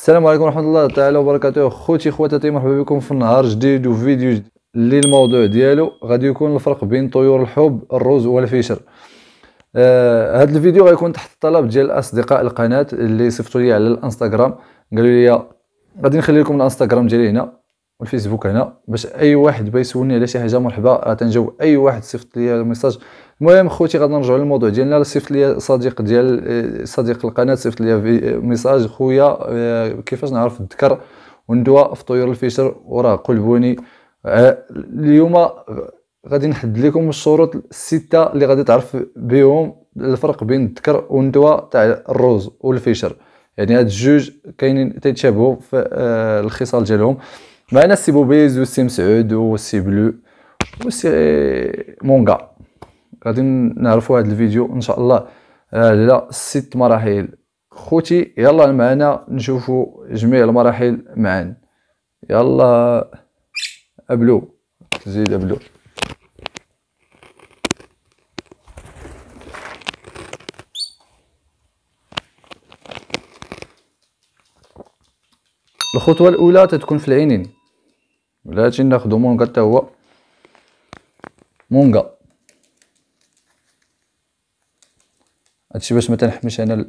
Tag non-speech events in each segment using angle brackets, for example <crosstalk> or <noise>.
السلام عليكم ورحمه الله تعالى وبركاته خوتي خواتاتي مرحبا بكم في نهار جديد وفيديو جديد اللي الموضوع ديالو غادي يكون الفرق بين طيور الحب الرز والفيشر آه هذا الفيديو غيكون تحت طلب ديال اصدقاء القناه اللي صيفطوا لي على الانستغرام قالوا لي غادي نخلي لكم الانستغرام ديالي هنا والفيسبوك هنا باش اي واحد بيسولني على شي حاجه مرحبا تنجاوب اي واحد صيفط لي ميساج المهم خوتي غادي نرجعوا للموضوع ديالنا صيفط لي صديق ديال آه، صديق القناه صيفط لي آه، ميساج خويا آه، كيفاش نعرف الذكر وندوى في طيور الفيشر وراه قلبوني اليوم غادي نحدد لكم الشروط السته اللي غادي تعرف بهم الفرق بين الذكر وندوى تاع الروز والفيشر يعني هاد الجوج كاينين تيتشابهوا في الخصال ديالهم معنا السي بوبيز والسي مسعود والسي بلو والسي مونغا غادي نعرفوا هذا الفيديو ان شاء الله على آه، ست مراحل خوتي يلا معنا نشوفوا جميع المراحل معا يلا ابلو تزيد ابلو الخطوه الاولى تتكون في العينين ولكن ناخذ مونغا حتى هو مونغا هادشي باش ما تنحمش انا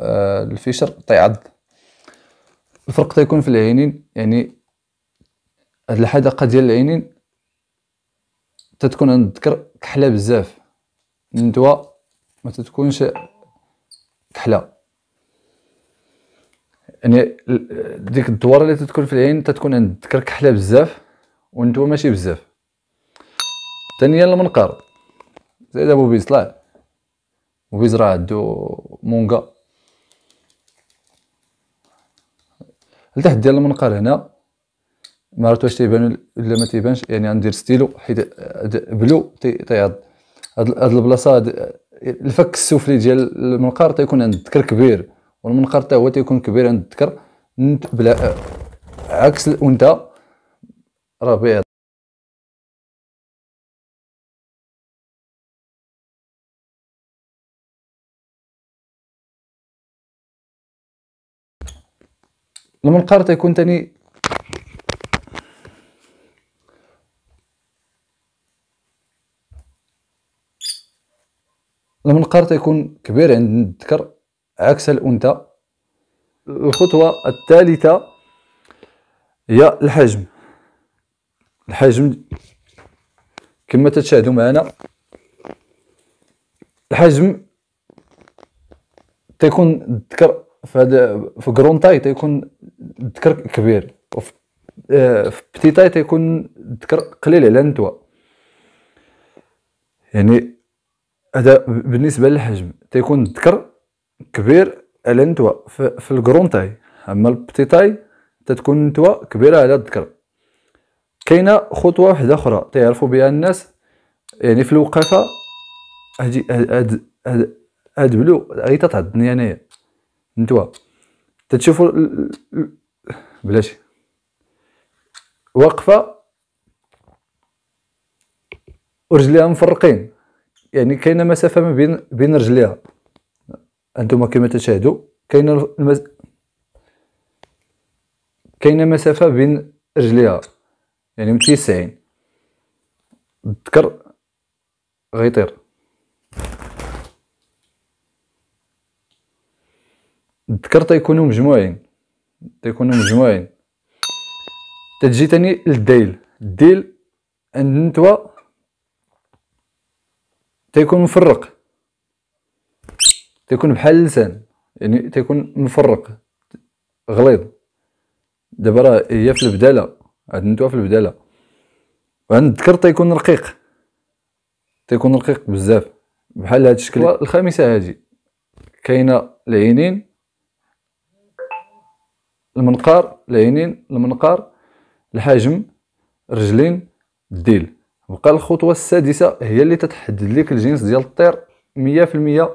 آه، الفيشر طيعض الفرق تيكون في العينين يعني هاد الحدقه ديال العينين تتكون عند الذكر كحله بزاف الندوه ما تتكونش كحله يعني ديك الدوار اللي تتكون في العين تتكون عند الذكر كحله بزاف والندوه ماشي بزاف ثانيا المنقار زيد ابو بيصلاح ويز راه عندو مونغا لتحت ديال المنقار هنا معرفت واش تيبان ولا ما تيبانش يعني غندير ستيلو حيت بلو تيعض هاد البلاصه الفك السفلي ديال المنقار تيكون عند الذكر كبير والمنقار تا هو تيكون كبير عند الذكر بلا عكس الانثى راه المنقار تيكون تاني المنقار تيكون كبير عند يعني الذكر عكس الأنثى الخطوة الثالثة هي الحجم الحجم كما تشاهدوا معنا الحجم تيكون الذكر في هذا في كرونطاي تيكون الذكر كبير وفي آه، بتيتاي تيكون الذكر قليل على النتوى يعني هذا بالنسبه للحجم تيكون الذكر كبير على النتوى في الكرونتاي اما البتيتاي تتكون النتوى كبيره على الذكر كاينه خطوه واحده اخرى تعرفوا بها الناس يعني في الوقفه هاد هاد هاد بلو غير تتعضني يعني انايا نتوى تتشوفوا بلاش واقفه ورجليها مفرقين يعني كاينه مسافه ما بين بين رجليها انتم كما تشاهدوا كاينه المس... كاينه مسافه بين رجليها يعني متيسعين الذكر غيطير الذكر تيكونوا مجموعين تيكونوا مجموعين تتجي تاني الديل الديل عند النتوى تيكون مفرق تيكون بحال اللسان يعني تيكون مفرق غليظ دابا راه هي في البداله عند النتوى في البداله وعند الذكر تيكون رقيق تيكون رقيق بزاف بحال هاد الشكل الخامسه هادي كاينه العينين المنقار العينين المنقار الحجم الرجلين الديل بقى الخطوه السادسه هي اللي تتحدد لك الجنس ديال الطير 100%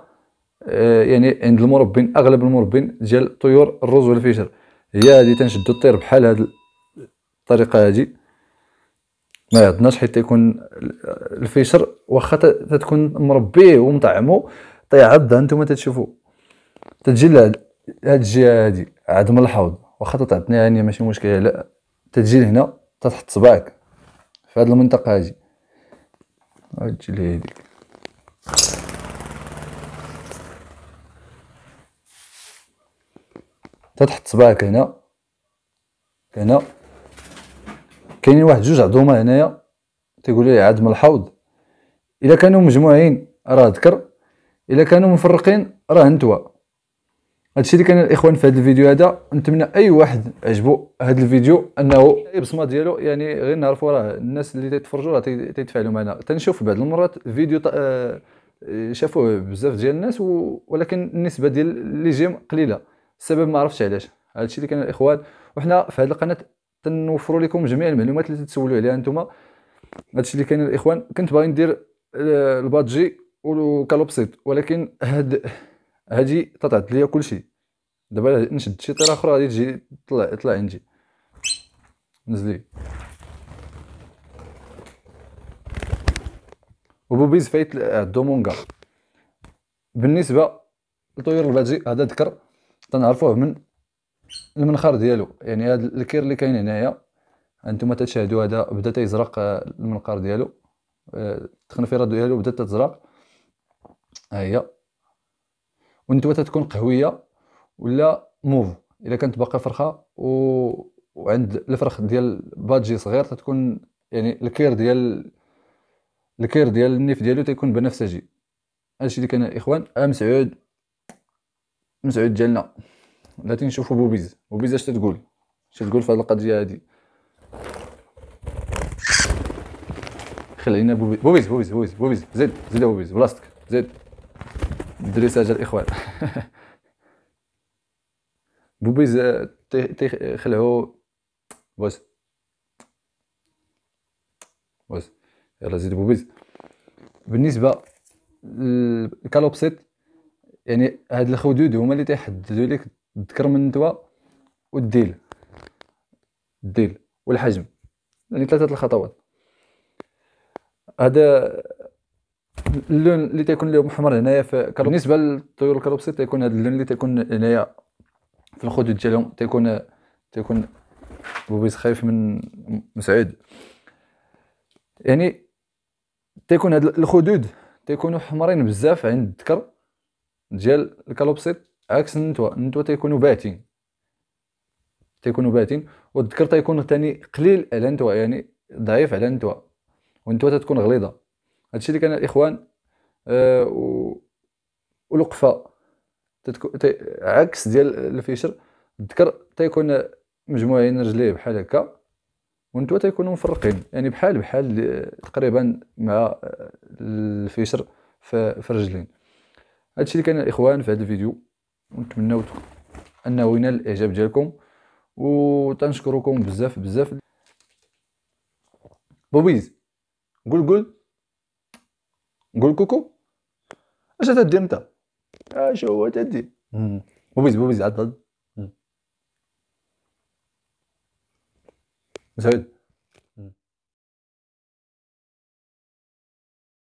آه، يعني عند المربين اغلب المربين ديال الطيور الرز والفجر هي هذه تنشدو الطير بحال هذه الطريقه هذه ما عندناش حيت يكون الفيشر واخا تتكون مربيه ومطعمو تيعض انتم تتشوفوا تتجي لهاد الجهه هادي من الحوض واخا تطعطني عينيا ماشي مشكل لا تتجي لهنا تتحط صباعك في هاد المنطقه هادي تجي لهاديك تتحط صباعك هنا هنا كاينين واحد جوج عظومه هنايا تيقول لي من الحوض الا كانوا مجموعين راه ذكر الا كانوا مفرقين راه انتوا هادشي اللي كان الاخوان في هذا الفيديو هذا نتمنى اي واحد عجبو هذا الفيديو انه البصمه ديالو يعني غير نعرفوا راه الناس اللي تيتفرجوا راه تيتفاعلوا معنا تنشوف بعض المرات فيديو آه شافوه بزاف ديال الناس و... ولكن النسبه ديال اللي جيم قليله السبب ما عرفتش علاش هادشي اللي كان الاخوان وحنا في هذه القناه تنوفروا لكم جميع المعلومات اللي تتسولوا عليها نتوما هادشي اللي كان الاخوان كنت باغي ندير آه، البادجي وكالوبسيت ولكن هاد هادي طلعت ليا كلشي دابا نشد شي طيره اخرى غادي تجي طلع طلع عندي نزلي وبوبيز فايت الدومونغا آه، بالنسبه لطيور البادجي هذا ذكر تنعرفوه من المنخار ديالو يعني هذا الكير اللي كاين هنايا انتم تشاهدوا هذا بدا تيزرق آه، المنقار ديالو آه، التخنفيره ديالو بدات تزرق ها هي والندوه تكون قهويه ولا موف الا كانت باقي فرخه و... وعند الفرخ ديال بادجي صغير تتكون يعني الكير ديال الكير ديال النيف ديالو تيكون بنفسجي هادشي اللي كان اخوان ام آه سعود مسعود ديالنا غادي نشوفو بوبيز بوبيز اش تتقول اش تقول في هاد القضيه هادي خلينا بوبيز بوبيز بوبيز بوبيز زيد زيد بوبيز بلاصتك زيد دريساج الاخوان <laughs> بوبيز آه، خلعو بوز بوز يلا زيد بوبيز بالنسبه الكالوبسيت يعني هاد الخدود هما اللي تيحددوا لك الذكر من نتوى والديل الديل والحجم يعني ثلاثه الخطوات هذا اللون اللي تيكون اليوم حمر هنايا بالنسبه للطيور الكالوبسي تيكون هذا اللون اللي تيكون هنايا في الخدود ديالهم تيكون تيكون بوبيس خايف من مسعود يعني تيكون هاد الخدود تيكونوا حمرين بزاف عند الذكر ديال الكالوبسيت عكس النتوى النتوى تيكونوا باتين تيكونوا باتين والذكر تيكون ثاني قليل على النتوى يعني ضعيف على النتوى والنتوى تتكون غليظه هادشي اللي كان الاخوان أه و... والوقفه تتكو... ت... عكس ديال الفيشر الذكر تيكون مجموعين رجليه بحال هكا وانتوا تيكونوا مفرقين يعني بحال بحال تقريبا مع آه، الفيشر في, في الرجلين هادشي اللي كان الاخوان في هذا الفيديو ونتمناو انه ينال الاعجاب ديالكم وتنشكركم بزاف بزاف بوبيز قول قول نقول كوكو اش تدير انت اش هو تدي بوبيز بوبيز عاد زيد